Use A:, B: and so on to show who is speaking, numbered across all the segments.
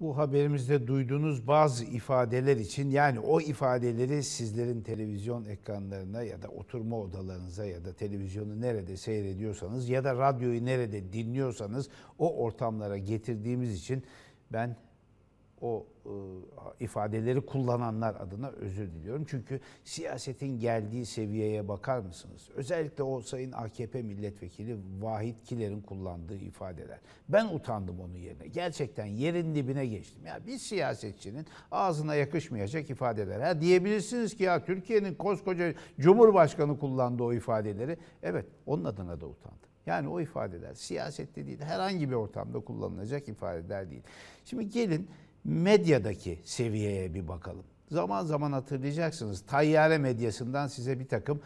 A: bu haberimizde duyduğunuz bazı ifadeler için yani o ifadeleri sizlerin televizyon ekranlarına ya da oturma odalarınıza ya da televizyonu nerede seyrediyorsanız ya da radyoyu nerede dinliyorsanız o ortamlara getirdiğimiz için ben o e, ifadeleri kullananlar adına özür diliyorum. Çünkü siyasetin geldiği seviyeye bakar mısınız? Özellikle o sayın AKP milletvekili Vahit Kiler'in kullandığı ifadeler. Ben utandım onun yerine. Gerçekten yerin dibine geçtim. Ya bir siyasetçinin ağzına yakışmayacak ifadeler. Ha diyebilirsiniz ki ya Türkiye'nin koskoca Cumhurbaşkanı kullandı o ifadeleri. Evet, onun adına da utandım. Yani o ifadeler siyasette değil, herhangi bir ortamda kullanılacak ifadeler değil. Şimdi gelin medyadaki seviyeye bir bakalım. Zaman zaman hatırlayacaksınız. Tayyare medyasından size bir takım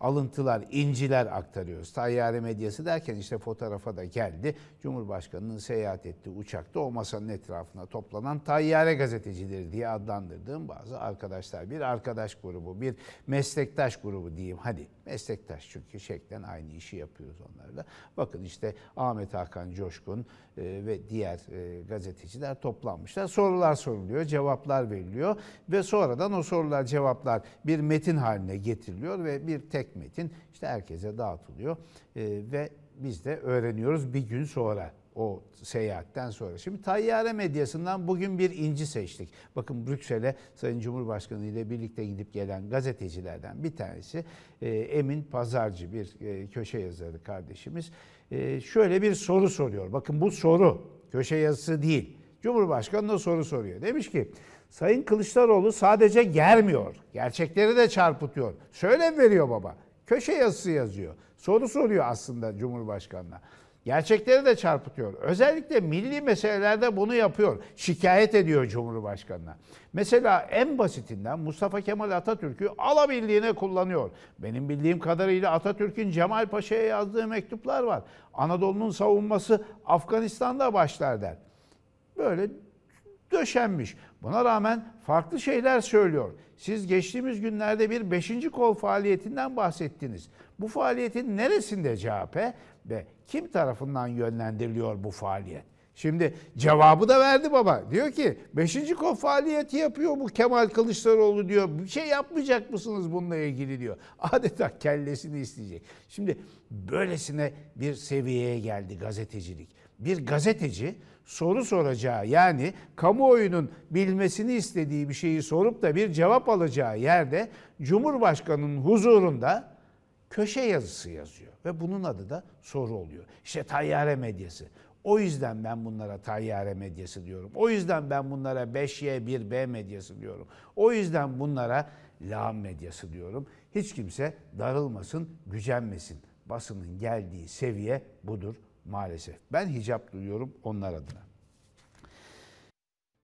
A: alıntılar, inciler aktarıyoruz. Tayyare medyası derken işte fotoğrafa da geldi. Cumhurbaşkanının seyahat ettiği uçakta o masanın etrafına toplanan tayyare gazetecileri diye adlandırdığım bazı arkadaşlar. Bir arkadaş grubu, bir meslektaş grubu diyeyim. Hadi meslektaş çünkü şeklen aynı işi yapıyoruz onlarla. Bakın işte Ahmet Hakan Coşkun e, ve diğer e, gazeteciler toplanmışlar. Sorular soruluyor, cevaplar veriliyor ve sonradan o sorular, cevaplar bir metin haline getiriliyor ve bir tek tek metin işte herkese dağıtılıyor e, ve biz de öğreniyoruz bir gün sonra o seyahatten sonra. Şimdi tayyare medyasından bugün bir inci seçtik. Bakın Brüksel'e Sayın Cumhurbaşkanı ile birlikte gidip gelen gazetecilerden bir tanesi e, Emin Pazarcı bir e, köşe yazarı kardeşimiz. E, şöyle bir soru soruyor. Bakın bu soru köşe yazısı değil. Cumhurbaşkanı da soru soruyor. Demiş ki Sayın Kılıçdaroğlu sadece germiyor. Gerçekleri de çarpıtıyor. Şöyle veriyor baba. Köşe yazısı yazıyor. Soru soruyor aslında Cumhurbaşkanı'na. Gerçekleri de çarpıtıyor. Özellikle milli meselelerde bunu yapıyor. Şikayet ediyor Cumhurbaşkanı'na. Mesela en basitinden Mustafa Kemal Atatürk'ü alabildiğine kullanıyor. Benim bildiğim kadarıyla Atatürk'ün Cemal Paşa'ya yazdığı mektuplar var. Anadolu'nun savunması Afganistan'da başlar der. Böyle döşenmiş. Buna rağmen farklı şeyler söylüyor. Siz geçtiğimiz günlerde bir 5. kol faaliyetinden bahsettiniz. Bu faaliyetin neresinde CHP ve kim tarafından yönlendiriliyor bu faaliyet? Şimdi cevabı da verdi baba. Diyor ki 5. kol faaliyeti yapıyor bu Kemal Kılıçdaroğlu diyor. Bir şey yapmayacak mısınız bununla ilgili diyor. Adeta kellesini isteyecek. Şimdi böylesine bir seviyeye geldi gazetecilik. Bir gazeteci soru soracağı yani kamuoyunun bilmesini istediği bir şeyi sorup da bir cevap alacağı yerde Cumhurbaşkanının huzurunda köşe yazısı yazıyor ve bunun adı da soru oluyor. İşte tayyare medyası. O yüzden ben bunlara tayyare medyası diyorum. O yüzden ben bunlara 5Y 1B medyası diyorum. O yüzden bunlara La medyası diyorum. Hiç kimse darılmasın, gücenmesin. Basının geldiği seviye budur maalesef. Ben hicap duyuyorum onlar adına.